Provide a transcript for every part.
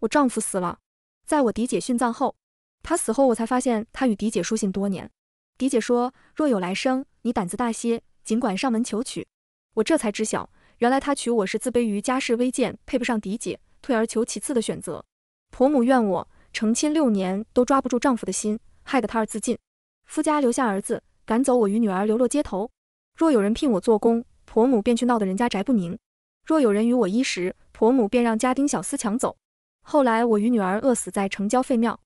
我丈夫死了，在我嫡姐殉葬后，他死后我才发现他与嫡姐书信多年。嫡姐说，若有来生，你胆子大些，尽管上门求娶。我这才知晓，原来他娶我是自卑于家世微贱，配不上嫡姐，退而求其次的选择。婆母怨我成亲六年都抓不住丈夫的心，害得他儿自尽，夫家留下儿子，赶走我与女儿流落街头。若有人聘我做工，婆母便去闹得人家宅不宁；若有人与我衣食，婆母便让家丁小厮抢走。后来我与女儿饿死在城郊废庙。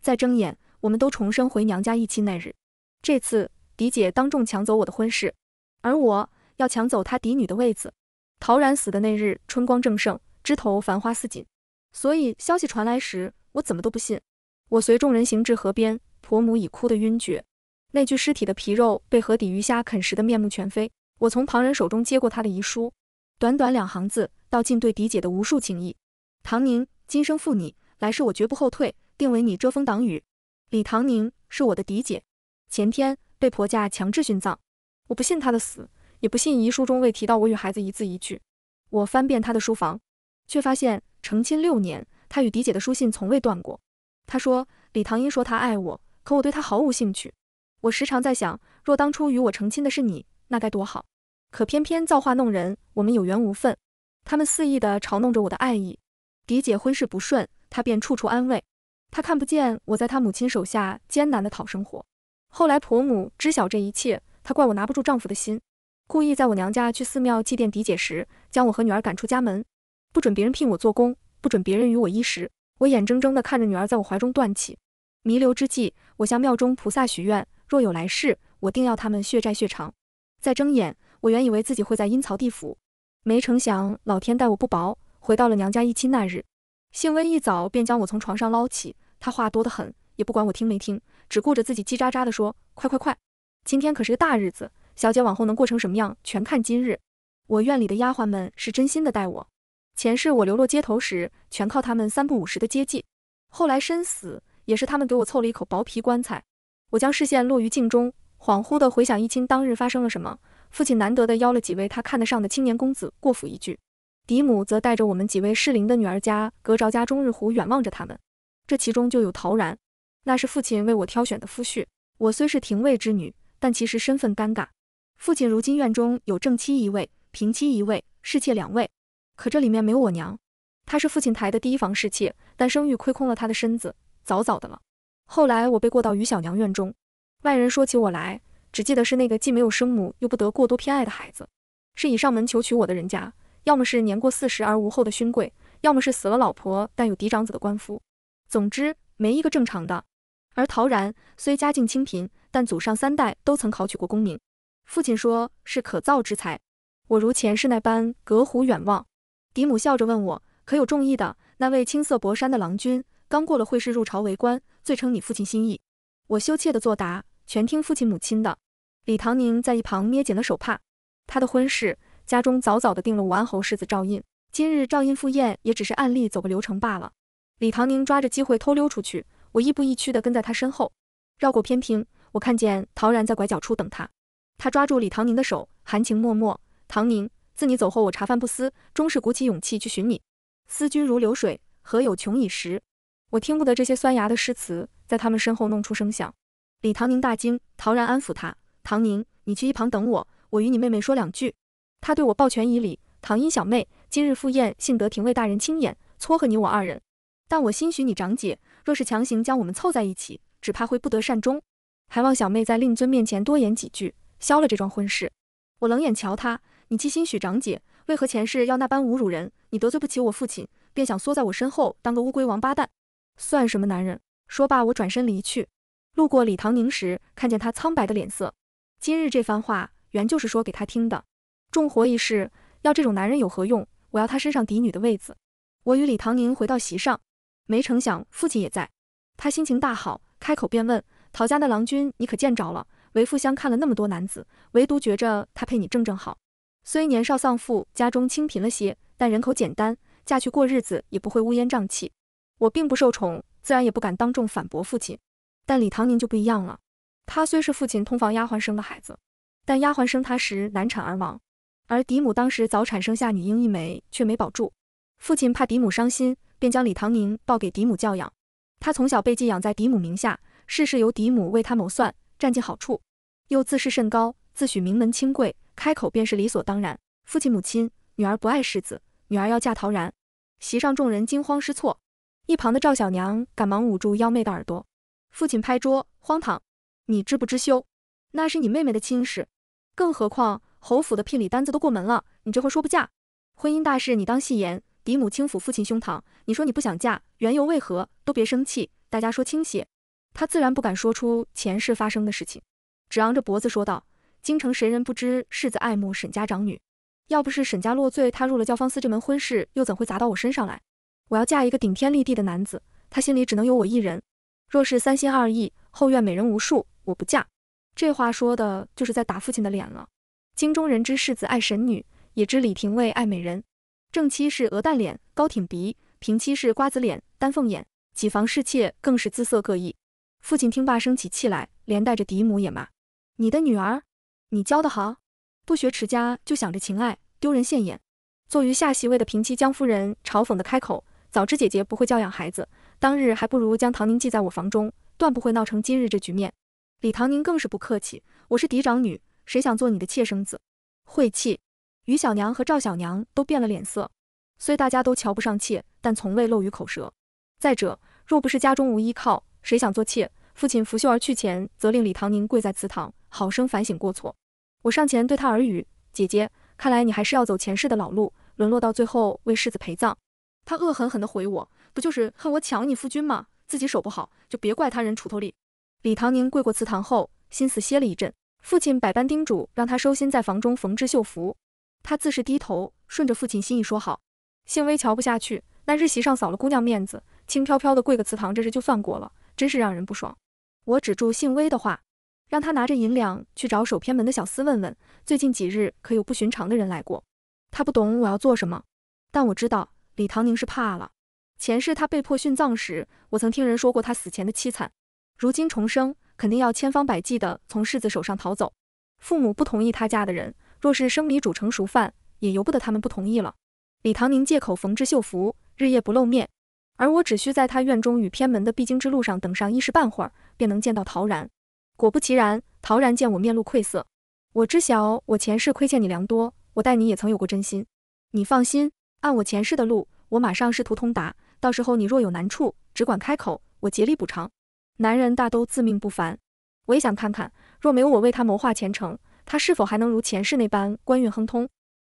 再睁眼，我们都重生回娘家。义亲那日，这次嫡姐当众抢走我的婚事，而我要抢走她嫡女的位子。陶然死的那日，春光正盛，枝头繁花似锦。所以消息传来时，我怎么都不信。我随众人行至河边，婆母已哭得晕厥。那具尸体的皮肉被河底鱼虾啃食的面目全非。我从旁人手中接过他的遗书，短短两行字，道尽对嫡姐的无数情谊。唐宁。今生负你，来世我绝不后退，定为你遮风挡雨。李唐宁是我的嫡姐，前天被婆家强制殉葬。我不信她的死，也不信遗书中未提到我与孩子一字一句。我翻遍她的书房，却发现成亲六年，她与嫡姐的书信从未断过。她说李唐英说她爱我，可我对她毫无兴趣。我时常在想，若当初与我成亲的是你，那该多好。可偏偏造化弄人，我们有缘无分。他们肆意地嘲弄着我的爱意。嫡姐婚事不顺，她便处处安慰。她看不见我在她母亲手下艰难的讨生活。后来婆母知晓这一切，她怪我拿不住丈夫的心，故意在我娘家去寺庙祭奠嫡姐时，将我和女儿赶出家门，不准别人聘我做工，不准别人与我衣食。我眼睁睁的看着女儿在我怀中断气，弥留之际，我向庙中菩萨许愿：若有来世，我定要他们血债血偿。再睁眼，我原以为自己会在阴曹地府，没成想老天待我不薄。回到了娘家一亲那日，幸温一早便将我从床上捞起，她话多得很，也不管我听没听，只顾着自己叽喳喳的说：“快快快，今天可是个大日子，小姐往后能过成什么样，全看今日。”我院里的丫鬟们是真心的待我，前世我流落街头时，全靠他们三不五时的接济，后来身死也是他们给我凑了一口薄皮棺材。我将视线落于镜中，恍惚地回想一亲当日发生了什么。父亲难得的邀了几位他看得上的青年公子过府一聚。嫡母则带着我们几位适龄的女儿家，隔着家中日湖远望着他们。这其中就有陶然，那是父亲为我挑选的夫婿。我虽是廷尉之女，但其实身份尴尬。父亲如今院中有正妻一位，平妻一位，侍妾两位，可这里面没有我娘。她是父亲抬的第一房侍妾，但生育亏空了她的身子，早早的了。后来我被过到于小娘院中，外人说起我来，只记得是那个既没有生母，又不得过多偏爱的孩子。是以上门求娶我的人家。要么是年过四十而无后的勋贵，要么是死了老婆但有嫡长子的官夫，总之没一个正常的。而陶然虽家境清贫，但祖上三代都曾考取过功名，父亲说是可造之才。我如前世那般隔湖远望，嫡母笑着问我，可有中意的那位青色薄衫的郎君？刚过了会试入朝为官，最称你父亲心意。我羞怯的作答，全听父亲母亲的。李唐宁在一旁捏紧了手帕，他的婚事。家中早早的定了武安侯世子赵印，今日赵印赴宴也只是按例走个流程罢了。李唐宁抓着机会偷溜出去，我亦步亦趋的跟在他身后，绕过偏厅，我看见陶然在拐角处等他。他抓住李唐宁的手，含情脉脉。唐宁，自你走后，我茶饭不思，终是鼓起勇气去寻你。思君如流水，何有穷已时。我听不得这些酸牙的诗词，在他们身后弄出声响。李唐宁大惊，陶然安抚他。唐宁，你去一旁等我，我与你妹妹说两句。他对我抱拳以礼：“唐英小妹，今日赴宴，幸得廷尉大人亲眼撮合你我二人。但我心许你长姐，若是强行将我们凑在一起，只怕会不得善终。还望小妹在令尊面前多言几句，消了这桩婚事。”我冷眼瞧他，你既心许长姐，为何前世要那般侮辱人？你得罪不起我父亲，便想缩在我身后当个乌龟王八蛋，算什么男人？说罢，我转身离去。路过李唐宁时，看见他苍白的脸色，今日这番话，原就是说给他听的。重活一世，要这种男人有何用？我要他身上嫡女的位子。我与李唐宁回到席上，没成想父亲也在。他心情大好，开口便问：“陶家的郎君，你可见着了？为父相看了那么多男子，唯独觉着他配你正正好。虽年少丧父，家中清贫了些，但人口简单，嫁去过日子也不会乌烟瘴气。”我并不受宠，自然也不敢当众反驳父亲。但李唐宁就不一样了，他虽是父亲通房丫鬟生的孩子，但丫鬟生他时难产而亡。而嫡母当时早产生下女婴一枚，却没保住。父亲怕嫡母伤心，便将李唐宁抱给嫡母教养。他从小被寄养在嫡母名下，事事由嫡母为他谋算，占尽好处。又自视甚高，自诩名门清贵，开口便是理所当然。父亲母亲，女儿不爱世子，女儿要嫁陶然。席上众人惊慌失措，一旁的赵小娘赶忙捂住幺妹的耳朵。父亲拍桌，荒唐！你知不知羞？那是你妹妹的亲事，更何况……侯府的聘礼单子都过门了，你这会说不嫁，婚姻大事你当戏言。嫡母轻抚父亲胸膛，你说你不想嫁，缘由为何？都别生气，大家说清些。他自然不敢说出前世发生的事情，只昂着脖子说道：“京城谁人不知世子爱慕沈家长女？要不是沈家落罪，他入了教坊司这门婚事，又怎会砸到我身上来？我要嫁一个顶天立地的男子，他心里只能有我一人。若是三心二意，后院美人无数，我不嫁。”这话说的，就是在打父亲的脸了。京中人知世子爱神女，也知李廷尉爱美人。正妻是鹅蛋脸、高挺鼻，平妻是瓜子脸、丹凤眼，几房侍妾更是姿色各异。父亲听罢生起气来，连带着嫡母也骂：“你的女儿，你教得好，不学持家就想着情爱，丢人现眼。”坐于下席位的平妻江夫人嘲讽地开口：“早知姐姐不会教养孩子，当日还不如将唐宁寄在我房中，断不会闹成今日这局面。”李唐宁更是不客气：“我是嫡长女。”谁想做你的妾生子？晦气！于小娘和赵小娘都变了脸色。虽大家都瞧不上妾，但从未露于口舌。再者，若不是家中无依靠，谁想做妾？父亲拂袖而去前，则令李唐宁跪在祠堂，好生反省过错。我上前对他耳语：“姐姐，看来你还是要走前世的老路，沦落到最后为世子陪葬。”他恶狠狠地回：“我不就是恨我抢你夫君吗？自己手不好，就别怪他人锄头里。”李唐宁跪过祠堂后，心思歇了一阵。父亲百般叮嘱，让他收心在房中缝制绣服。他自是低头，顺着父亲心意说好。幸微瞧不下去，那日席上扫了姑娘面子，轻飘飘的跪个祠堂，这事就算过了，真是让人不爽。我止住幸微的话，让他拿着银两去找守偏门的小厮问问，最近几日可有不寻常的人来过。他不懂我要做什么，但我知道李唐宁是怕了。前世他被迫殉葬时，我曾听人说过他死前的凄惨，如今重生。肯定要千方百计地从世子手上逃走。父母不同意他嫁的人，若是生米煮成熟饭，也由不得他们不同意了。李唐宁借口缝制绣服，日夜不露面，而我只需在他院中与偏门的必经之路上等上一时半会儿，便能见到陶然。果不其然，陶然见我面露愧色。我知晓我前世亏欠你良多，我待你也曾有过真心。你放心，按我前世的路，我马上仕途通达，到时候你若有难处，只管开口，我竭力补偿。男人大都自命不凡，我也想看看，若没有我为他谋划前程，他是否还能如前世那般官运亨通。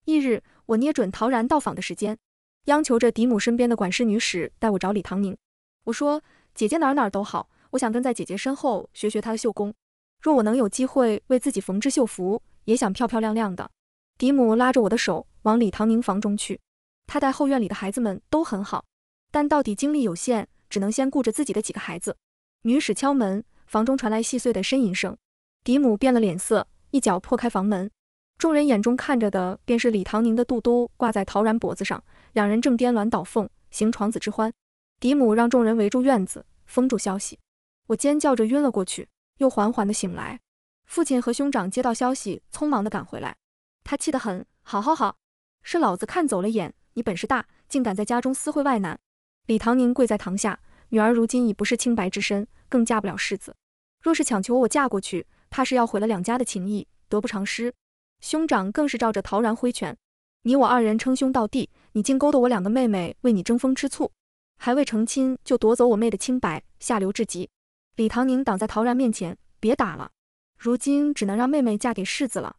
翌日，我捏准陶然到访的时间，央求着嫡母身边的管事女使带我找李唐宁。我说：“姐姐哪哪都好，我想跟在姐姐身后学学她的绣工。若我能有机会为自己缝制绣服，也想漂漂亮亮的。”嫡母拉着我的手往李唐宁房中去。她待后院里的孩子们都很好，但到底精力有限，只能先顾着自己的几个孩子。女使敲门，房中传来细碎的呻吟声。嫡母变了脸色，一脚破开房门。众人眼中看着的，便是李唐宁的肚兜挂在陶然脖子上，两人正颠鸾倒凤，行床子之欢。嫡母让众人围住院子，封住消息。我尖叫着晕了过去，又缓缓的醒来。父亲和兄长接到消息，匆忙的赶回来。他气得很，好好好，是老子看走了眼，你本事大，竟敢在家中私会外男。李唐宁跪在堂下。女儿如今已不是清白之身，更嫁不了世子。若是强求我嫁过去，怕是要毁了两家的情谊，得不偿失。兄长更是照着陶然挥拳，你我二人称兄道弟，你竟勾得我两个妹妹为你争风吃醋，还未成亲就夺走我妹的清白，下流至极。李唐宁挡在陶然面前，别打了。如今只能让妹妹嫁给世子了。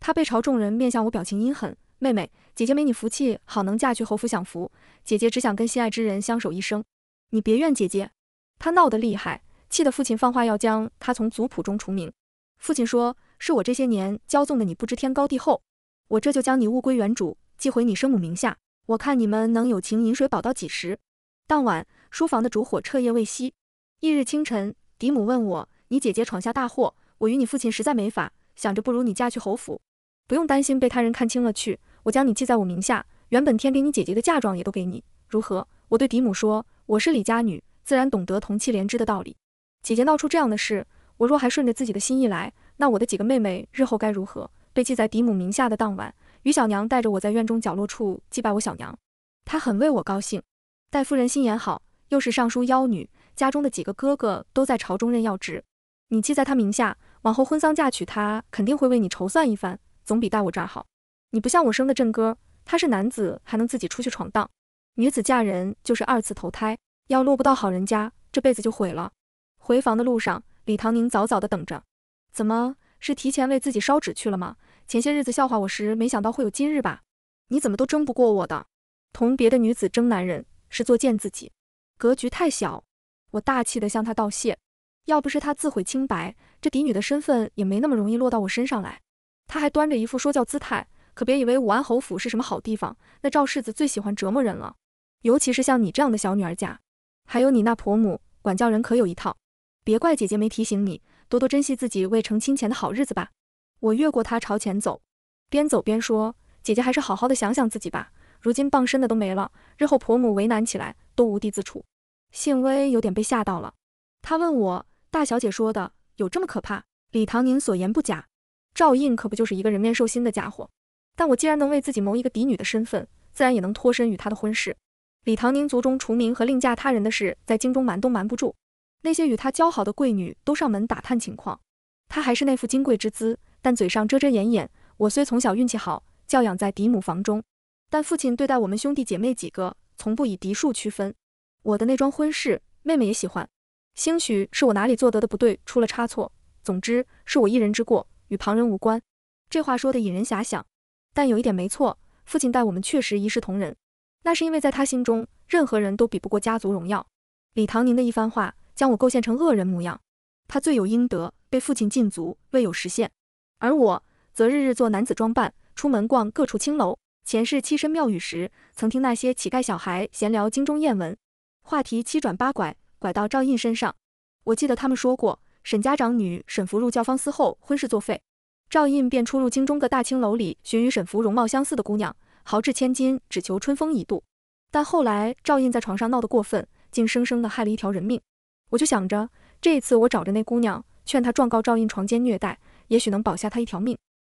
他背朝众人，面向我，表情阴狠。妹妹，姐姐没你福气好，能嫁去侯府享福。姐姐只想跟心爱之人相守一生。你别怨姐姐，她闹得厉害，气得父亲放话要将她从族谱中除名。父亲说是我这些年骄纵的你不知天高地厚，我这就将你物归原主，寄回你生母名下。我看你们能友情饮水饱到几时？当晚书房的烛火彻夜未熄。翌日清晨，嫡母问我，你姐姐闯下大祸，我与你父亲实在没法，想着不如你嫁去侯府，不用担心被他人看清了去。我将你记在我名下，原本添给你姐姐的嫁妆也都给你，如何？我对嫡母说。我是李家女，自然懂得同气连枝的道理。姐姐闹出这样的事，我若还顺着自己的心意来，那我的几个妹妹日后该如何？被记在嫡母名下的当晚，于小娘带着我在院中角落处祭拜我小娘，她很为我高兴。戴夫人心眼好，又是尚书幺女，家中的几个哥哥都在朝中任要职。你记在她名下，往后婚丧嫁娶，她肯定会为你筹算一番，总比待我这儿好。你不像我生的正哥，他是男子，还能自己出去闯荡。女子嫁人就是二次投胎，要落不到好人家，这辈子就毁了。回房的路上，李唐宁早早的等着。怎么是提前为自己烧纸去了吗？前些日子笑话我时，没想到会有今日吧？你怎么都争不过我的？同别的女子争男人，是作贱自己，格局太小。我大气的向他道谢，要不是他自毁清白，这嫡女的身份也没那么容易落到我身上来。他还端着一副说教姿态，可别以为武安侯府是什么好地方，那赵世子最喜欢折磨人了。尤其是像你这样的小女儿家，还有你那婆母管教人可有一套，别怪姐姐没提醒你，多多珍惜自己未成亲前的好日子吧。我越过她朝前走，边走边说：“姐姐还是好好的想想自己吧，如今傍身的都没了，日后婆母为难起来，都无地自处。”幸微有点被吓到了，她问我：“大小姐说的有这么可怕？”李唐宁所言不假，赵印可不就是一个人面兽心的家伙？但我既然能为自己谋一个嫡女的身份，自然也能脱身与他的婚事。李唐宁族中除名和另嫁他人的事，在京中瞒都瞒不住，那些与他交好的贵女都上门打探情况。他还是那副矜贵之姿，但嘴上遮遮掩掩。我虽从小运气好，教养在嫡母房中，但父亲对待我们兄弟姐妹几个，从不以嫡庶区分。我的那桩婚事，妹妹也喜欢。兴许是我哪里做得的不对，出了差错。总之是我一人之过，与旁人无关。这话说的引人遐想，但有一点没错，父亲待我们确实一视同仁。那是因为在他心中，任何人都比不过家族荣耀。李唐宁的一番话将我构陷成恶人模样，他罪有应得，被父亲禁足，未有实现。而我则日日做男子装扮，出门逛各处青楼。前世栖身庙宇时，曾听那些乞丐小孩闲聊京中艳闻，话题七转八拐，拐到赵印身上。我记得他们说过，沈家长女沈福入教坊司后，婚事作废，赵印便出入京中各大青楼里，寻与沈福容貌相似的姑娘。豪掷千金，只求春风一度。但后来赵印在床上闹得过分，竟生生的害了一条人命。我就想着，这一次我找着那姑娘，劝她状告赵印床奸虐待，也许能保下她一条命。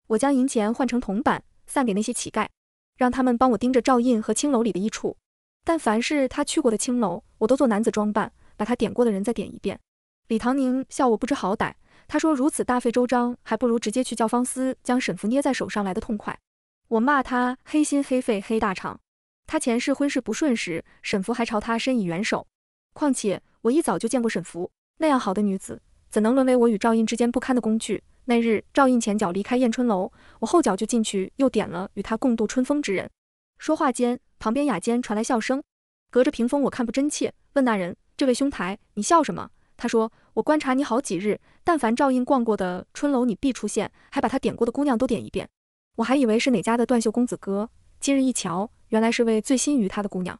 我将银钱换成铜板，散给那些乞丐，让他们帮我盯着赵印和青楼里的一处。但凡是他去过的青楼，我都做男子装扮，把他点过的人再点一遍。李唐宁笑我不知好歹，他说：“如此大费周章，还不如直接去教坊司将沈福捏在手上来的痛快。”我骂他黑心黑肺黑大肠，他前世婚事不顺时，沈福还朝他伸以援手。况且我一早就见过沈福那样好的女子，怎能沦为我与赵印之间不堪的工具？那日赵印前脚离开燕春楼，我后脚就进去，又点了与他共度春风之人。说话间，旁边雅间传来笑声，隔着屏风我看不真切，问那人：“这位兄台，你笑什么？”他说：“我观察你好几日，但凡赵印逛过的春楼，你必出现，还把他点过的姑娘都点一遍。”我还以为是哪家的断袖公子哥，今日一瞧，原来是位醉心于他的姑娘。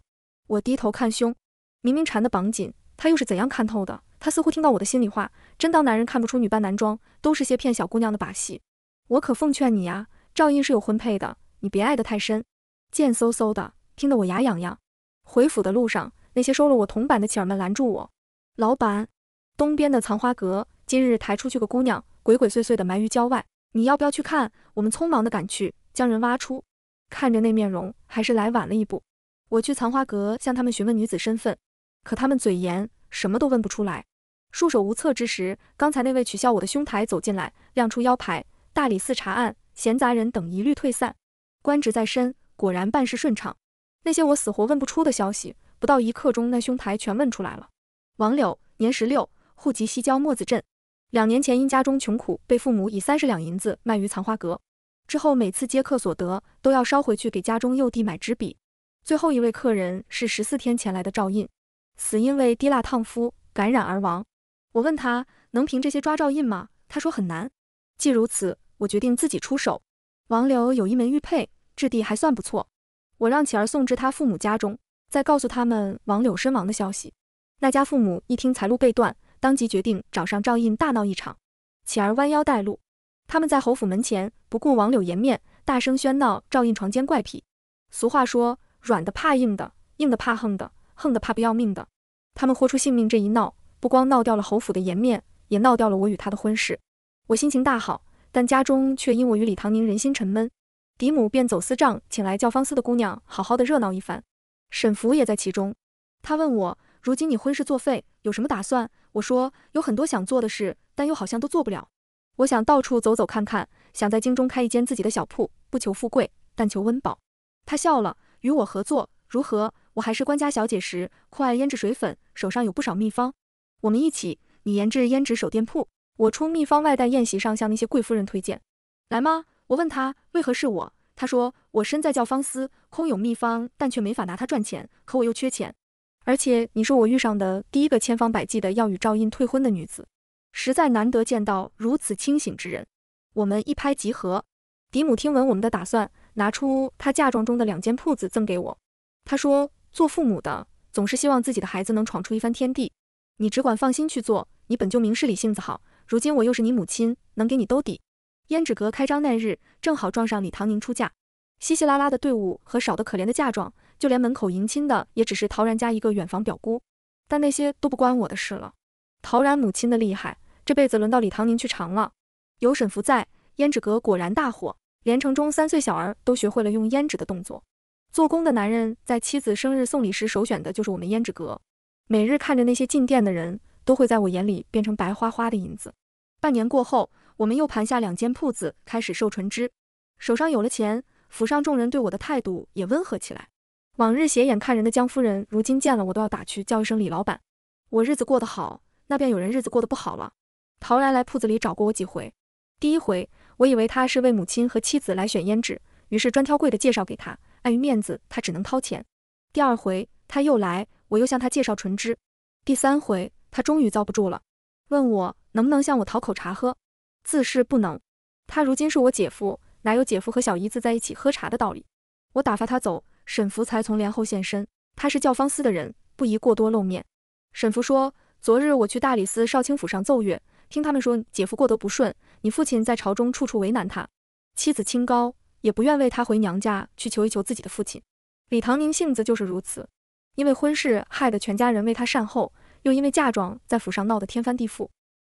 我低头看胸，明明缠得绑紧，他又是怎样看透的？他似乎听到我的心里话，真当男人看不出女扮男装，都是些骗小姑娘的把戏。我可奉劝你呀，赵胤是有婚配的，你别爱得太深。贱嗖嗖的，听得我牙痒痒。回府的路上，那些收了我铜板的乞儿们拦住我：“老板，东边的藏花阁今日抬出去个姑娘，鬼鬼祟祟的埋于郊外。”你要不要去看？我们匆忙地赶去，将人挖出，看着那面容，还是来晚了一步。我去藏花阁向他们询问女子身份，可他们嘴严，什么都问不出来。束手无策之时，刚才那位取笑我的兄台走进来，亮出腰牌，大理寺查案，闲杂人等一律退散。官职在身，果然办事顺畅。那些我死活问不出的消息，不到一刻钟，那兄台全问出来了。王柳，年十六，户籍西郊墨子镇。两年前因家中穷苦，被父母以三十两银子卖于藏花阁。之后每次接客所得，都要捎回去给家中幼弟买纸笔。最后一位客人是十四天前来的赵印，死因为滴蜡烫肤感染而亡。我问他能凭这些抓赵印吗？他说很难。既如此，我决定自己出手。王柳有一枚玉佩，质地还算不错。我让乞儿送至他父母家中，再告诉他们王柳身亡的消息。那家父母一听财路被断。当即决定找上赵印大闹一场。起儿弯腰带路，他们在侯府门前不顾王柳颜面，大声喧闹。赵印床间怪癖，俗话说软的怕硬的，硬的怕横的，横的怕不要命的。他们豁出性命这一闹，不光闹掉了侯府的颜面，也闹掉了我与他的婚事。我心情大好，但家中却因我与李唐宁人心沉闷，嫡母便走私账，请来教坊司的姑娘好好的热闹一番。沈福也在其中，他问我。如今你婚事作废，有什么打算？我说有很多想做的事，但又好像都做不了。我想到处走走看看，想在京中开一间自己的小铺，不求富贵，但求温饱。他笑了，与我合作如何？我还是官家小姐时酷爱胭脂水粉，手上有不少秘方。我们一起，你研制胭脂，手店铺，我出秘方外带宴席上向那些贵夫人推荐，来吗？我问他为何是我，他说我身在教坊司，空有秘方，但却没法拿它赚钱，可我又缺钱。而且你是我遇上的第一个千方百计的要与赵印退婚的女子，实在难得见到如此清醒之人。我们一拍即合。嫡母听闻我们的打算，拿出她嫁妆中的两间铺子赠给我。她说，做父母的总是希望自己的孩子能闯出一番天地，你只管放心去做。你本就明事理，性子好，如今我又是你母亲，能给你兜底。胭脂阁开张那日，正好撞上李唐宁出嫁，稀稀拉拉的队伍和少得可怜的嫁妆。就连门口迎亲的也只是陶然家一个远房表姑，但那些都不关我的事了。陶然母亲的厉害，这辈子轮到李唐宁去尝了。有沈福在，胭脂阁果然大火，连城中三岁小儿都学会了用胭脂的动作。做工的男人在妻子生日送礼时，首选的就是我们胭脂阁。每日看着那些进店的人，都会在我眼里变成白花花的银子。半年过后，我们又盘下两间铺子，开始售唇脂。手上有了钱，府上众人对我的态度也温和起来。往日斜眼看人的江夫人，如今见了我都要打趣叫一声李老板。我日子过得好，那便有人日子过得不好了。陶然来铺子里找过我几回。第一回，我以为他是为母亲和妻子来选胭脂，于是专挑贵的介绍给他。碍于面子，他只能掏钱。第二回他又来，我又向他介绍纯脂。第三回他终于遭不住了，问我能不能向我讨口茶喝。自是不能。他如今是我姐夫，哪有姐夫和小姨子在一起喝茶的道理？我打发他走。沈福才从帘后现身，他是教坊司的人，不宜过多露面。沈福说：“昨日我去大理寺少卿府上奏乐，听他们说姐夫过得不顺，你父亲在朝中处处为难他，妻子清高，也不愿为他回娘家去求一求自己的父亲。李唐宁性子就是如此，因为婚事害得全家人为他善后，又因为嫁妆在府上闹得天翻地覆，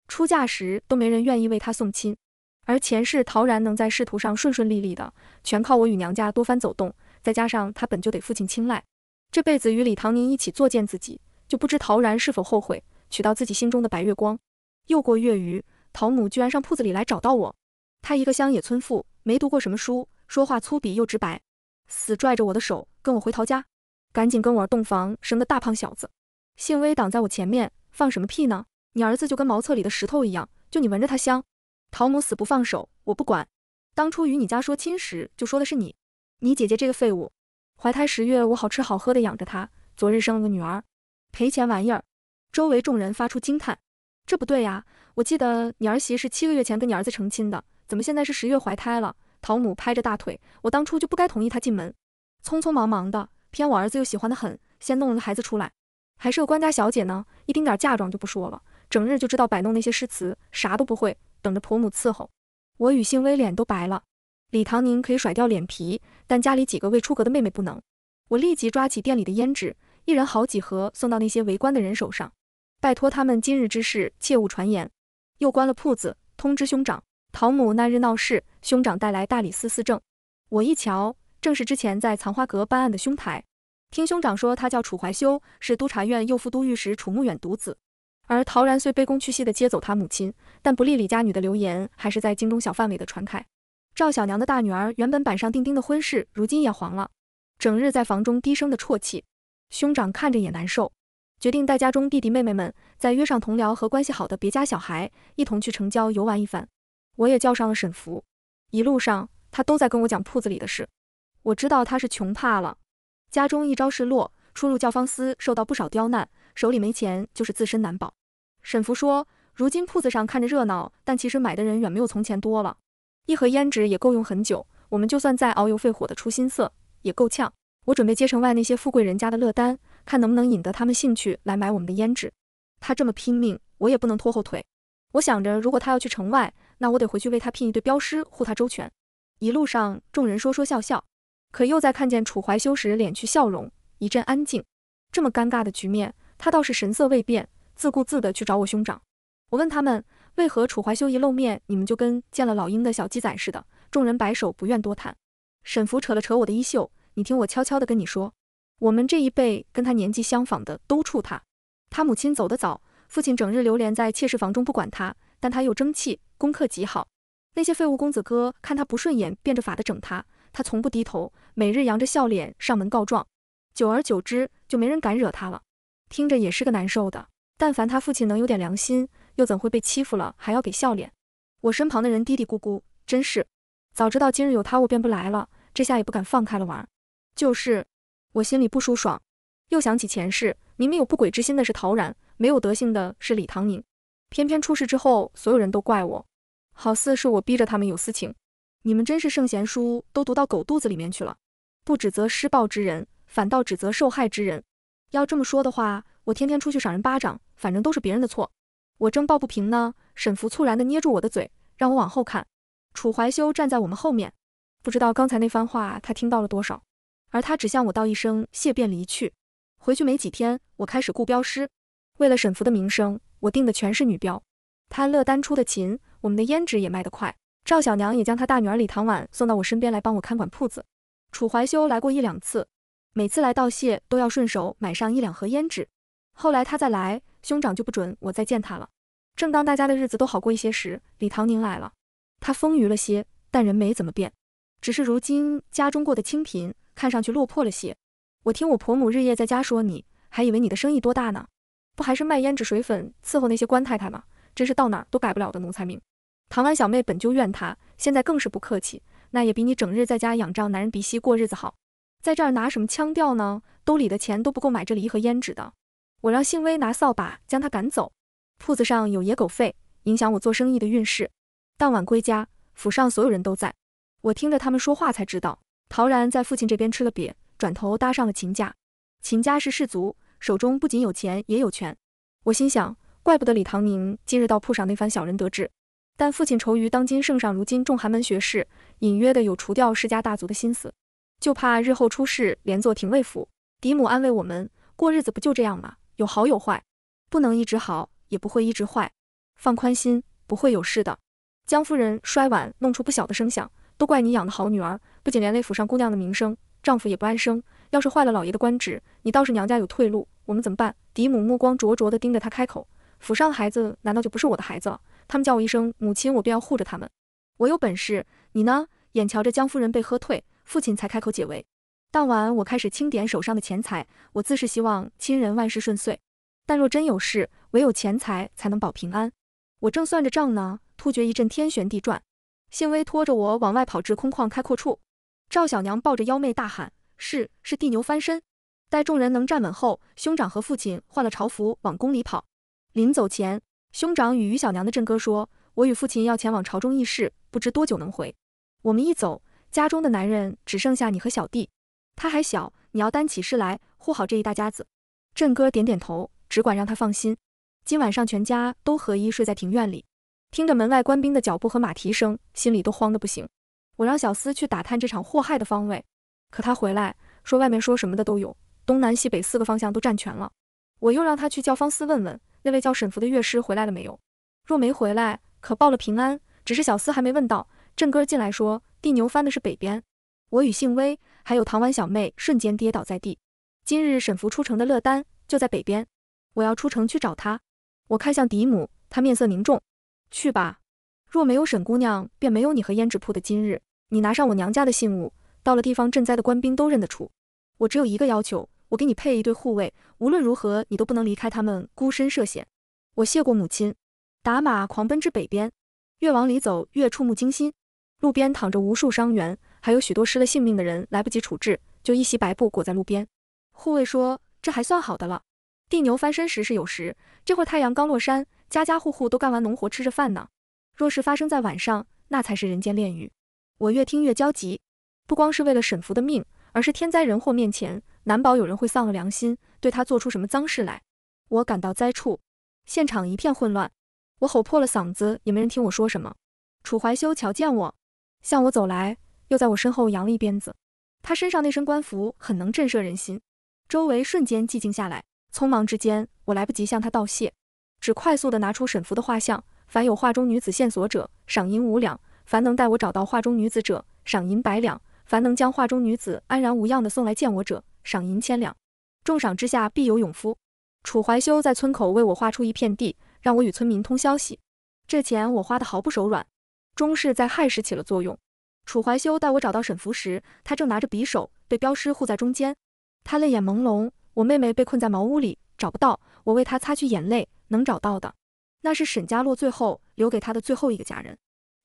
出嫁时都没人愿意为他送亲。而前世陶然能在仕途上顺顺利利的，全靠我与娘家多番走动。”再加上他本就得父亲青睐，这辈子与李唐宁一起作贱自己，就不知陶然是否后悔娶到自己心中的白月光。又过月余，陶母居然上铺子里来找到我，她一个乡野村妇，没读过什么书，说话粗鄙又直白，死拽着我的手跟我回陶家，赶紧跟我儿洞房生个大胖小子。幸威挡在我前面，放什么屁呢？你儿子就跟茅厕里的石头一样，就你闻着他香。陶母死不放手，我不管，当初与你家说亲时就说的是你。你姐姐这个废物，怀胎十月，我好吃好喝的养着她。昨日生了个女儿，赔钱玩意儿。周围众人发出惊叹：“这不对呀！我记得你儿媳是七个月前跟你儿子成亲的，怎么现在是十月怀胎了？”陶母拍着大腿：“我当初就不该同意她进门，匆匆忙忙的，偏我儿子又喜欢的很，先弄了个孩子出来，还是个官家小姐呢，一丁点嫁妆就不说了，整日就知道摆弄那些诗词，啥都不会，等着婆母伺候。”我与性微脸都白了。李唐宁可以甩掉脸皮，但家里几个未出阁的妹妹不能。我立即抓起店里的胭脂，一人好几盒，送到那些围观的人手上，拜托他们今日之事切勿传言。又关了铺子，通知兄长。陶母那日闹事，兄长带来大理寺四正。我一瞧，正是之前在藏花阁办案的兄台。听兄长说，他叫楚怀修，是督察院右副都御史楚慕远独子。而陶然虽卑躬屈膝的接走他母亲，但不利李家女的流言还是在京中小范围的传开。赵小娘的大女儿原本板上钉钉的婚事，如今也黄了，整日在房中低声的啜泣，兄长看着也难受，决定带家中弟弟妹妹们，再约上同僚和关系好的别家小孩，一同去城郊游玩一番。我也叫上了沈福，一路上他都在跟我讲铺子里的事，我知道他是穷怕了，家中一朝失落，出入教坊司受到不少刁难，手里没钱就是自身难保。沈福说，如今铺子上看着热闹，但其实买的人远没有从前多了。一盒胭脂也够用很久，我们就算再熬油费火的出新色也够呛。我准备接城外那些富贵人家的乐单，看能不能引得他们兴趣来买我们的胭脂。他这么拼命，我也不能拖后腿。我想着，如果他要去城外，那我得回去为他聘一对镖师护他周全。一路上，众人说说笑笑，可又在看见楚怀修时敛去笑容，一阵安静。这么尴尬的局面，他倒是神色未变，自顾自的去找我兄长。我问他们。为何楚怀修一露面，你们就跟见了老鹰的小鸡仔似的？众人摆手，不愿多谈。沈福扯了扯我的衣袖，你听我悄悄的跟你说，我们这一辈跟他年纪相仿的都怵他。他母亲走得早，父亲整日流连在妾室房中不管他，但他又争气，功课极好。那些废物公子哥看他不顺眼，变着法的整他，他从不低头，每日扬着笑脸上门告状。久而久之，就没人敢惹他了。听着也是个难受的。但凡他父亲能有点良心。又怎会被欺负了还要给笑脸？我身旁的人嘀嘀咕咕，真是，早知道今日有他我便不来了，这下也不敢放开了玩。就是，我心里不舒爽，又想起前世，明明有不轨之心的是陶然，没有德性的是李唐宁，偏偏出事之后所有人都怪我，好似是我逼着他们有私情。你们真是圣贤书都读到狗肚子里面去了，不指责施暴之人，反倒指责受害之人。要这么说的话，我天天出去赏人巴掌，反正都是别人的错。我正抱不平呢，沈福猝然的捏住我的嘴，让我往后看。楚怀修站在我们后面，不知道刚才那番话他听到了多少，而他只向我道一声谢便离去。回去没几天，我开始雇镖师。为了沈福的名声，我定的全是女镖。他乐丹出的琴，我们的胭脂也卖得快。赵小娘也将她大女儿李唐婉送到我身边来帮我看管铺子。楚怀修来过一两次，每次来道谢都要顺手买上一两盒胭脂。后来他再来。兄长就不准我再见他了。正当大家的日子都好过一些时，李唐宁来了。他丰腴了些，但人没怎么变，只是如今家中过得清贫，看上去落魄了些。我听我婆母日夜在家说你，还以为你的生意多大呢，不还是卖胭脂水粉，伺候那些官太太吗？真是到哪都改不了的奴才命。唐婉小妹本就怨他，现在更是不客气。那也比你整日在家仰仗男人鼻息过日子好。在这儿拿什么腔调呢？兜里的钱都不够买这一盒胭脂的。我让信威拿扫把将他赶走。铺子上有野狗吠，影响我做生意的运势。当晚归家，府上所有人都在，我听着他们说话才知道，陶然在父亲这边吃了瘪，转头搭上了秦家。秦家是世族，手中不仅有钱，也有权。我心想，怪不得李唐宁今日到铺上那番小人得志。但父亲愁于当今圣上如今重寒门学士，隐约的有除掉世家大族的心思，就怕日后出事连坐廷尉府。嫡母安慰我们，过日子不就这样吗？有好有坏，不能一直好，也不会一直坏，放宽心，不会有事的。江夫人摔碗弄出不小的声响，都怪你养的好女儿，不仅连累府上姑娘的名声，丈夫也不安生，要是坏了老爷的官职，你倒是娘家有退路，我们怎么办？嫡母目光灼灼地盯着她开口，府上的孩子难道就不是我的孩子？了？他们叫我一声母亲，我便要护着他们，我有本事，你呢？眼瞧着江夫人被喝退，父亲才开口解围。当晚我开始清点手上的钱财，我自是希望亲人万事顺遂，但若真有事，唯有钱财才能保平安。我正算着账呢，突觉一阵天旋地转，幸微拖着我往外跑至空旷开阔处。赵小娘抱着幺妹大喊：“是是，地牛翻身！”待众人能站稳后，兄长和父亲换了朝服往宫里跑。临走前，兄长与于小娘的振哥说：“我与父亲要前往朝中议事，不知多久能回。我们一走，家中的男人只剩下你和小弟。”他还小，你要担起事来，护好这一大家子。振哥点点头，只管让他放心。今晚上全家都合一睡在庭院里，听着门外官兵的脚步和马蹄声，心里都慌得不行。我让小厮去打探这场祸害的方位，可他回来说外面说什么的都有，东南西北四个方向都占全了。我又让他去教坊司问问那位叫沈福的乐师回来了没有。若没回来，可报了平安。只是小厮还没问到，振哥进来说地牛翻的是北边。我与姓微。还有唐婉小妹瞬间跌倒在地。今日沈福出城的乐丹就在北边，我要出城去找他。我看向嫡母，她面色凝重。去吧，若没有沈姑娘，便没有你和胭脂铺的今日。你拿上我娘家的信物，到了地方赈灾的官兵都认得出。我只有一个要求，我给你配一队护卫，无论如何你都不能离开他们，孤身涉险。我谢过母亲，打马狂奔至北边。越往里走越触目惊心，路边躺着无数伤员。还有许多失了性命的人来不及处置，就一袭白布裹在路边。护卫说：“这还算好的了。”地牛翻身时是有时，这会儿太阳刚落山，家家户户都干完农活吃着饭呢。若是发生在晚上，那才是人间炼狱。我越听越焦急，不光是为了沈福的命，而是天灾人祸面前，难保有人会丧了良心，对他做出什么脏事来。我感到灾处，现场一片混乱，我吼破了嗓子也没人听我说什么。楚怀修瞧见我，向我走来。又在我身后扬了一鞭子，他身上那身官服很能震慑人心，周围瞬间寂静下来。匆忙之间，我来不及向他道谢，只快速的拿出沈福的画像。凡有画中女子线索者，赏银五两；凡能带我找到画中女子者，赏银百两；凡能将画中女子安然无恙的送来见我者，赏银千两。重赏之下必有勇夫。楚怀修在村口为我画出一片地，让我与村民通消息。这钱我花的毫不手软，终是在亥时起了作用。楚怀修带我找到沈福时，他正拿着匕首，被镖师护在中间。他泪眼朦胧，我妹妹被困在茅屋里，找不到我，为他擦去眼泪。能找到的，那是沈家洛最后留给他的最后一个家人，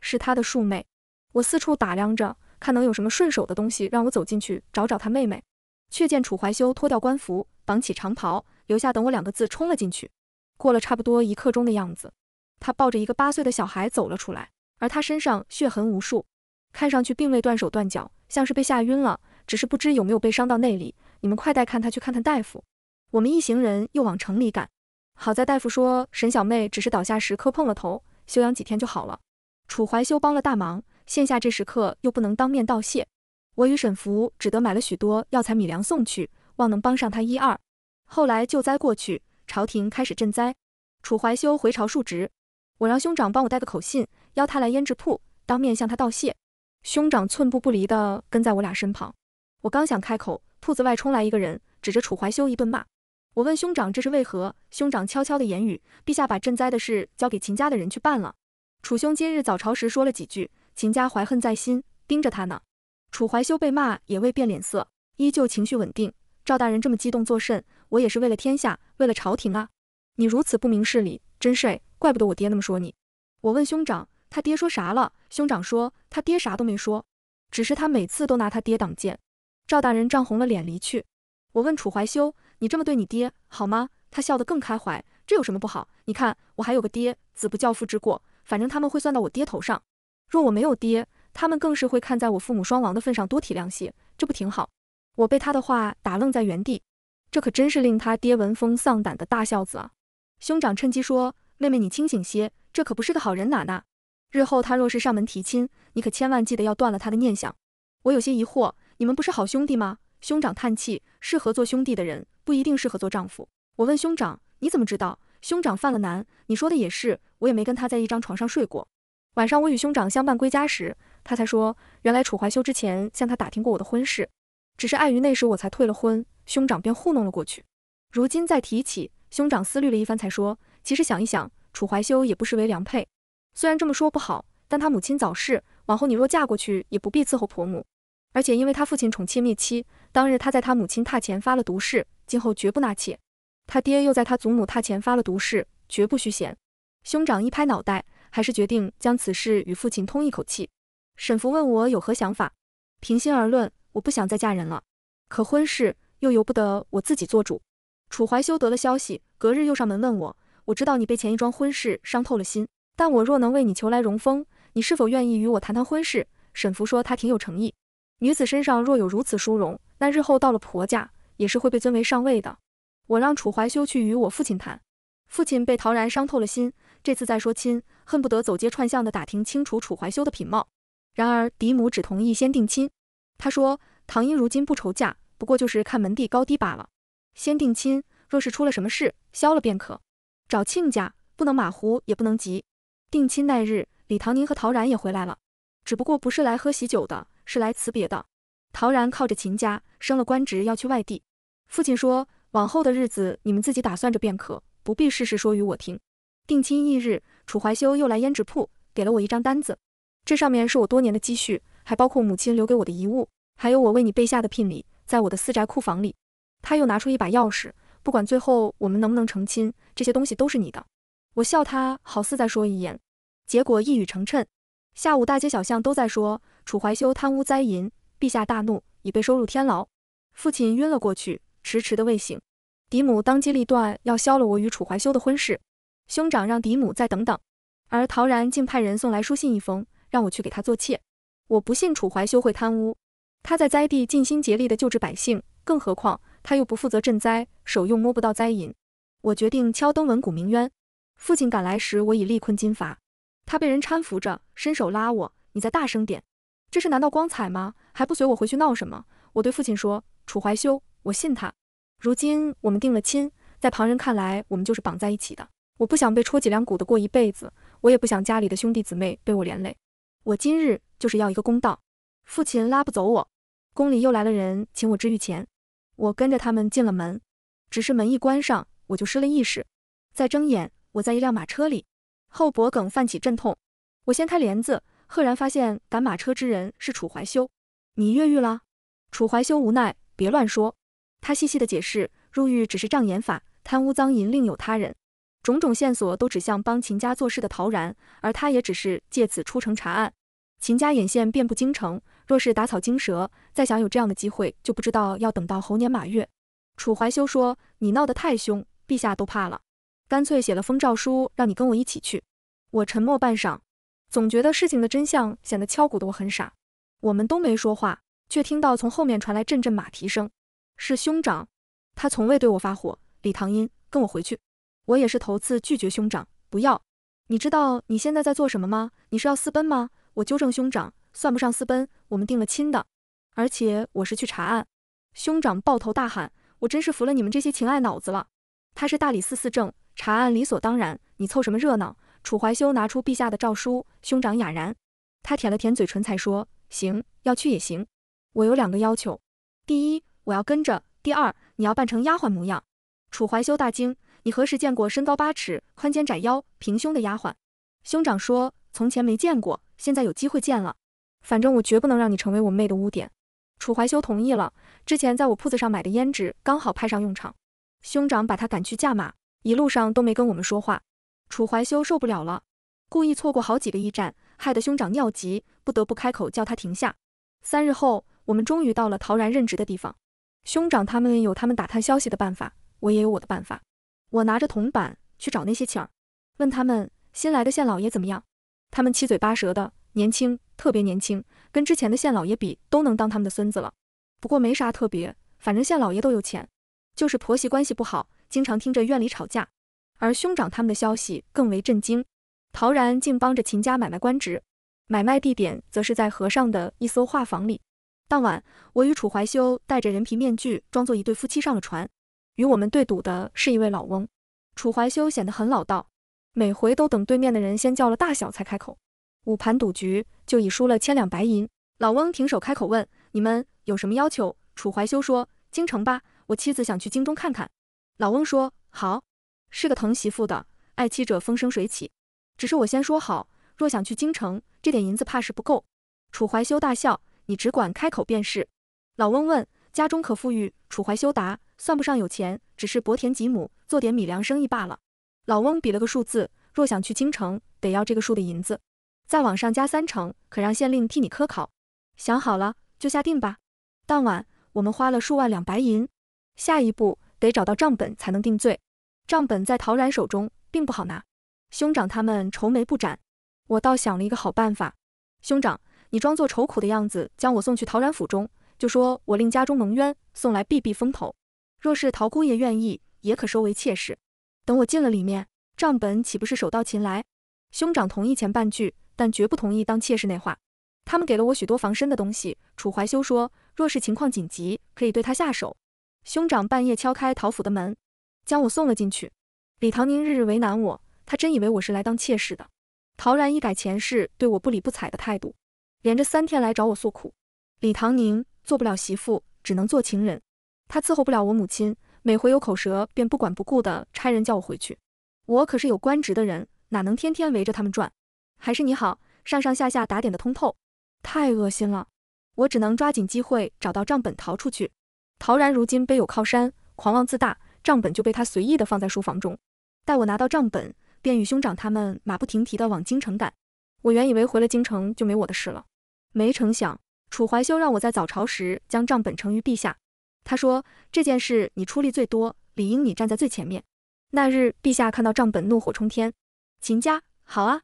是他的庶妹。我四处打量着，看能有什么顺手的东西让我走进去找找他妹妹。却见楚怀修脱掉官服，绑起长袍，留下等我两个字，冲了进去。过了差不多一刻钟的样子，他抱着一个八岁的小孩走了出来，而他身上血痕无数。看上去并未断手断脚，像是被吓晕了，只是不知有没有被伤到内里。你们快带看他去看看大夫。我们一行人又往城里赶，好在大夫说沈小妹只是倒下时磕碰了头，休养几天就好了。楚怀修帮了大忙，现下这时刻又不能当面道谢，我与沈福只得买了许多药材米粮送去，望能帮上他一二。后来救灾过去，朝廷开始赈灾，楚怀修回朝述职，我让兄长帮我带个口信，邀他来胭脂铺当面向他道谢。兄长寸步不离的跟在我俩身旁，我刚想开口，铺子外冲来一个人，指着楚怀修一顿骂。我问兄长这是为何，兄长悄悄的言语，陛下把赈灾的事交给秦家的人去办了。楚兄今日早朝时说了几句，秦家怀恨在心，盯着他呢。楚怀修被骂也未变脸色，依旧情绪稳定。赵大人这么激动作甚？我也是为了天下，为了朝廷啊！你如此不明事理，真衰，怪不得我爹那么说你。我问兄长，他爹说啥了？兄长说，他爹啥都没说，只是他每次都拿他爹挡箭。赵大人涨红了脸离去。我问楚怀修：“你这么对你爹好吗？”他笑得更开怀：“这有什么不好？你看我还有个爹，子不教父之过，反正他们会算到我爹头上。若我没有爹，他们更是会看在我父母双亡的份上多体谅些，这不挺好？”我被他的话打愣在原地，这可真是令他爹闻风丧胆的大孝子啊！兄长趁机说：“妹妹你清醒些，这可不是个好人哪哪。”日后他若是上门提亲，你可千万记得要断了他的念想。我有些疑惑，你们不是好兄弟吗？兄长叹气，适合做兄弟的人不一定适合做丈夫。我问兄长，你怎么知道？兄长犯了难。你说的也是，我也没跟他在一张床上睡过。晚上我与兄长相伴归家时，他才说，原来楚怀修之前向他打听过我的婚事，只是碍于那时我才退了婚，兄长便糊弄了过去。如今再提起，兄长思虑了一番才说，其实想一想，楚怀修也不失为良配。虽然这么说不好，但他母亲早逝，往后你若嫁过去，也不必伺候婆母。而且因为他父亲宠妾灭妻，当日他在他母亲榻前发了毒誓，今后绝不纳妾。他爹又在他祖母榻前发了毒誓，绝不续弦。兄长一拍脑袋，还是决定将此事与父亲通一口气。沈福问我有何想法，平心而论，我不想再嫁人了。可婚事又由不得我自己做主。楚怀修得了消息，隔日又上门问我，我知道你被前一桩婚事伤透了心。但我若能为你求来荣封，你是否愿意与我谈谈婚事？沈福说他挺有诚意。女子身上若有如此殊荣，那日后到了婆家也是会被尊为上位的。我让楚怀修去与我父亲谈。父亲被陶然伤透了心，这次再说亲，恨不得走街串巷的打听清楚楚怀修的品貌。然而嫡母只同意先定亲。他说唐英如今不愁嫁，不过就是看门第高低罢了。先定亲，若是出了什么事，消了便可。找亲家不能马虎，也不能急。定亲那日，李唐宁和陶然也回来了，只不过不是来喝喜酒的，是来辞别的。陶然靠着秦家升了官职，要去外地。父亲说，往后的日子你们自己打算着便可，不必事事说与我听。定亲翌日，楚怀修又来胭脂铺，给了我一张单子，这上面是我多年的积蓄，还包括母亲留给我的遗物，还有我为你备下的聘礼，在我的私宅库房里。他又拿出一把钥匙，不管最后我们能不能成亲，这些东西都是你的。我笑他，好似在说遗言，结果一语成谶。下午大街小巷都在说楚怀修贪污灾银，陛下大怒，已被收入天牢。父亲晕了过去，迟迟的未醒。嫡母当机立断，要消了我与楚怀修的婚事。兄长让嫡母再等等，而陶然竟派人送来书信一封，让我去给他做妾。我不信楚怀修会贪污，他在灾地尽心竭力的救治百姓，更何况他又不负责赈灾，手又摸不到灾银。我决定敲灯闻鼓鸣冤。父亲赶来时，我已力困金乏。他被人搀扶着，伸手拉我。你再大声点！这是难道光彩吗？还不随我回去闹什么？我对父亲说：“楚怀修，我信他。如今我们定了亲，在旁人看来，我们就是绑在一起的。我不想被戳脊梁骨的过一辈子，我也不想家里的兄弟姊妹被我连累。我今日就是要一个公道。”父亲拉不走我，宫里又来了人，请我治愈钱。我跟着他们进了门，只是门一关上，我就失了意识。再睁眼。我在一辆马车里，后脖梗泛起阵痛。我掀开帘子，赫然发现赶马车之人是楚怀修。你越狱了？楚怀修无奈，别乱说。他细细的解释，入狱只是障眼法，贪污赃银另有他人。种种线索都指向帮秦家做事的陶然，而他也只是借此出城查案。秦家眼线遍布京城，若是打草惊蛇，再想有这样的机会就不知道要等到猴年马月。楚怀修说，你闹得太凶，陛下都怕了。干脆写了封诏书，让你跟我一起去。我沉默半晌，总觉得事情的真相显得敲鼓的我很傻。我们都没说话，却听到从后面传来阵阵马蹄声。是兄长，他从未对我发火。李唐英，跟我回去。我也是头次拒绝兄长，不要。你知道你现在在做什么吗？你是要私奔吗？我纠正兄长，算不上私奔，我们定了亲的。而且我是去查案。兄长抱头大喊，我真是服了你们这些情爱脑子了。他是大理寺寺正。查案理所当然，你凑什么热闹？楚怀修拿出陛下的诏书，兄长哑然。他舔了舔嘴唇，才说：“行，要去也行。我有两个要求，第一，我要跟着；第二，你要扮成丫鬟模样。”楚怀修大惊：“你何时见过身高八尺、宽肩窄腰、平胸的丫鬟？”兄长说：“从前没见过，现在有机会见了。反正我绝不能让你成为我妹的污点。”楚怀修同意了。之前在我铺子上买的胭脂刚好派上用场。兄长把他赶去驾马。一路上都没跟我们说话，楚怀修受不了了，故意错过好几个驿站，害得兄长尿急，不得不开口叫他停下。三日后，我们终于到了陶然任职的地方。兄长他们有他们打探消息的办法，我也有我的办法。我拿着铜板去找那些请儿，问他们新来的县老爷怎么样。他们七嘴八舌的，年轻，特别年轻，跟之前的县老爷比，都能当他们的孙子了。不过没啥特别，反正县老爷都有钱，就是婆媳关系不好。经常听着院里吵架，而兄长他们的消息更为震惊。陶然竟帮着秦家买卖官职，买卖地点则是在河上的一艘画舫里。当晚，我与楚怀修戴着人皮面具，装作一对夫妻上了船。与我们对赌的是一位老翁，楚怀修显得很老道，每回都等对面的人先叫了大小才开口。五盘赌局就已输了千两白银。老翁停手开口问：“你们有什么要求？”楚怀修说：“京城吧，我妻子想去京中看看。”老翁说：“好，是个疼媳妇的爱妻者，风生水起。只是我先说好，若想去京城，这点银子怕是不够。”楚怀修大笑：“你只管开口便是。”老翁问：“家中可富裕？”楚怀修答：“算不上有钱，只是薄田几亩，做点米粮生意罢了。”老翁比了个数字：“若想去京城，得要这个数的银子，再往上加三成，可让县令替你科考。想好了就下定吧。”当晚，我们花了数万两白银。下一步。得找到账本才能定罪，账本在陶然手中，并不好拿。兄长他们愁眉不展，我倒想了一个好办法。兄长，你装作愁苦的样子，将我送去陶然府中，就说我令家中蒙冤，送来避避风头。若是陶姑爷愿意，也可收为妾室。等我进了里面，账本岂不是手到擒来？兄长同意前半句，但绝不同意当妾室那话。他们给了我许多防身的东西。楚怀修说，若是情况紧急，可以对他下手。兄长半夜敲开陶府的门，将我送了进去。李唐宁日日为难我，他真以为我是来当妾室的。陶然一改前世对我不理不睬的态度，连着三天来找我诉苦。李唐宁做不了媳妇，只能做情人。他伺候不了我母亲，每回有口舌便不管不顾的差人叫我回去。我可是有官职的人，哪能天天围着他们转？还是你好，上上下下打点的通透，太恶心了。我只能抓紧机会找到账本逃出去。陶然如今背有靠山，狂妄自大，账本就被他随意的放在书房中。待我拿到账本，便与兄长他们马不停蹄的往京城赶。我原以为回了京城就没我的事了，没成想楚怀修让我在早朝时将账本呈于陛下。他说这件事你出力最多，理应你站在最前面。那日陛下看到账本，怒火冲天。秦家好啊，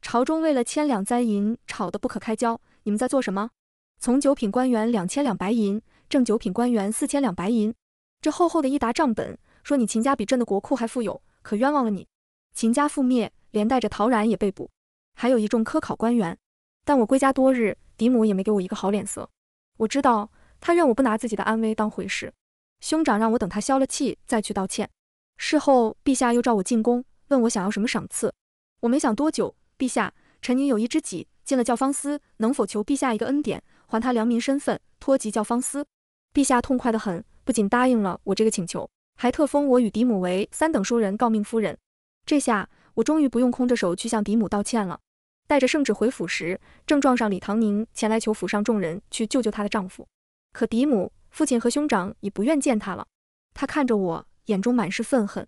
朝中为了千两灾银吵得不可开交，你们在做什么？从九品官员两千两白银。正九品官员四千两白银，这厚厚的一沓账本，说你秦家比朕的国库还富有，可冤枉了你秦家覆灭，连带着陶然也被捕，还有一众科考官员。但我归家多日，嫡母也没给我一个好脸色。我知道她怨我不拿自己的安危当回事，兄长让我等他消了气再去道歉。事后，陛下又召我进宫，问我想要什么赏赐。我没想多久，陛下，臣女有一知己进了教坊司，能否求陛下一个恩典，还他良民身份，脱籍教坊司？陛下痛快得很，不仅答应了我这个请求，还特封我与嫡母为三等淑人诰命夫人。这下我终于不用空着手去向嫡母道歉了。带着圣旨回府时，正撞上李唐宁前来求府上众人去救救她的丈夫。可嫡母、父亲和兄长已不愿见她了。她看着我，眼中满是愤恨。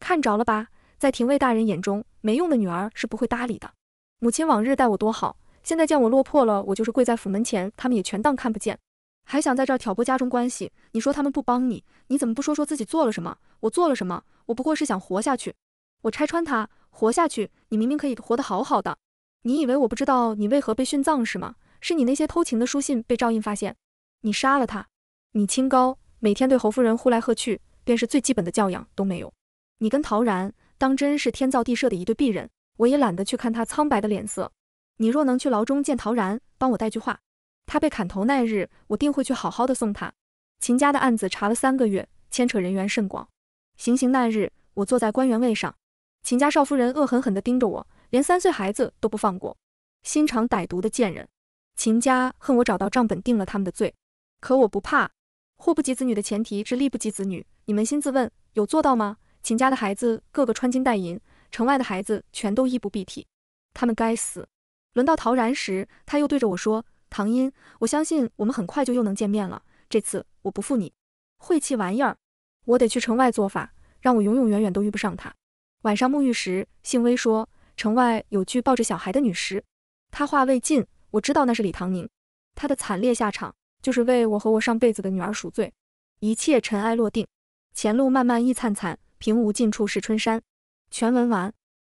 看着了吧，在廷尉大人眼中，没用的女儿是不会搭理的。母亲往日待我多好，现在见我落魄了，我就是跪在府门前，他们也全当看不见。还想在这儿挑拨家中关系？你说他们不帮你，你怎么不说说自己做了什么？我做了什么？我不过是想活下去。我拆穿他，活下去。你明明可以活得好好的，你以为我不知道你为何被殉葬是吗？是你那些偷情的书信被赵印发现，你杀了他。你清高，每天对侯夫人呼来喝去，便是最基本的教养都没有。你跟陶然当真是天造地设的一对璧人，我也懒得去看他苍白的脸色。你若能去牢中见陶然，帮我带句话。他被砍头那日，我定会去好好的送他。秦家的案子查了三个月，牵扯人员甚广。行刑那日，我坐在官员位上，秦家少夫人恶狠狠地盯着我，连三岁孩子都不放过，心肠歹毒的贱人。秦家恨我找到账本定了他们的罪，可我不怕。祸不及子女的前提是利不及子女，你扪心自问，有做到吗？秦家的孩子个个穿金戴银，城外的孩子全都衣不蔽体，他们该死。轮到陶然时，他又对着我说。唐音，我相信我们很快就又能见面了。这次我不负你，晦气玩意儿，我得去城外做法，让我永永远远都遇不上他。晚上沐浴时，幸薇说城外有具抱着小孩的女尸。他话未尽，我知道那是李唐宁。他的惨烈下场，就是为我和我上辈子的女儿赎罪。一切尘埃落定，前路漫漫亦灿灿，平无尽处是春山。全文完。